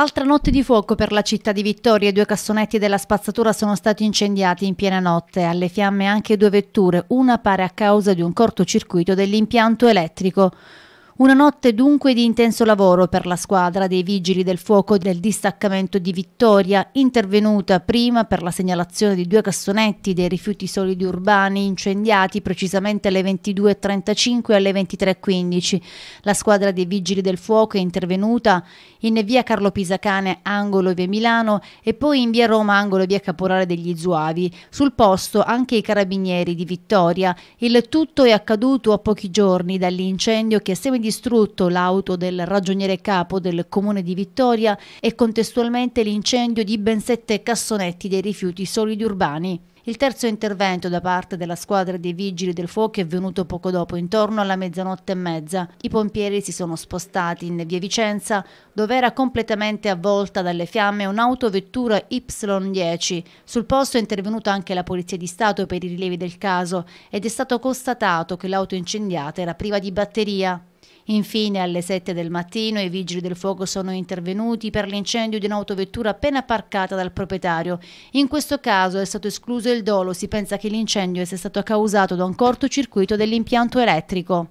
Altra notte di fuoco per la città di Vittoria. Due cassonetti della spazzatura sono stati incendiati in piena notte. Alle fiamme anche due vetture, una pare a causa di un cortocircuito dell'impianto elettrico. Una notte dunque di intenso lavoro per la squadra dei vigili del fuoco del distaccamento di Vittoria, intervenuta prima per la segnalazione di due cassonetti dei rifiuti solidi urbani incendiati precisamente alle 22.35 e alle 23.15. La squadra dei vigili del fuoco è intervenuta in via Carlo Pisacane, angolo via Milano e poi in via Roma, angolo via Caporale degli Zuavi. Sul posto anche i carabinieri di Vittoria. Il tutto è accaduto a pochi giorni dall'incendio che a di distrutto l'auto del ragioniere capo del comune di Vittoria e contestualmente l'incendio di ben sette cassonetti dei rifiuti solidi urbani. Il terzo intervento da parte della squadra dei vigili del fuoco è venuto poco dopo, intorno alla mezzanotte e mezza. I pompieri si sono spostati in via Vicenza, dove era completamente avvolta dalle fiamme un'autovettura Y10. Sul posto è intervenuta anche la Polizia di Stato per i rilievi del caso ed è stato constatato che l'auto incendiata era priva di batteria. Infine alle 7 del mattino i vigili del fuoco sono intervenuti per l'incendio di un'autovettura appena parcata dal proprietario. In questo caso è stato escluso il dolo, si pensa che l'incendio sia stato causato da un cortocircuito dell'impianto elettrico.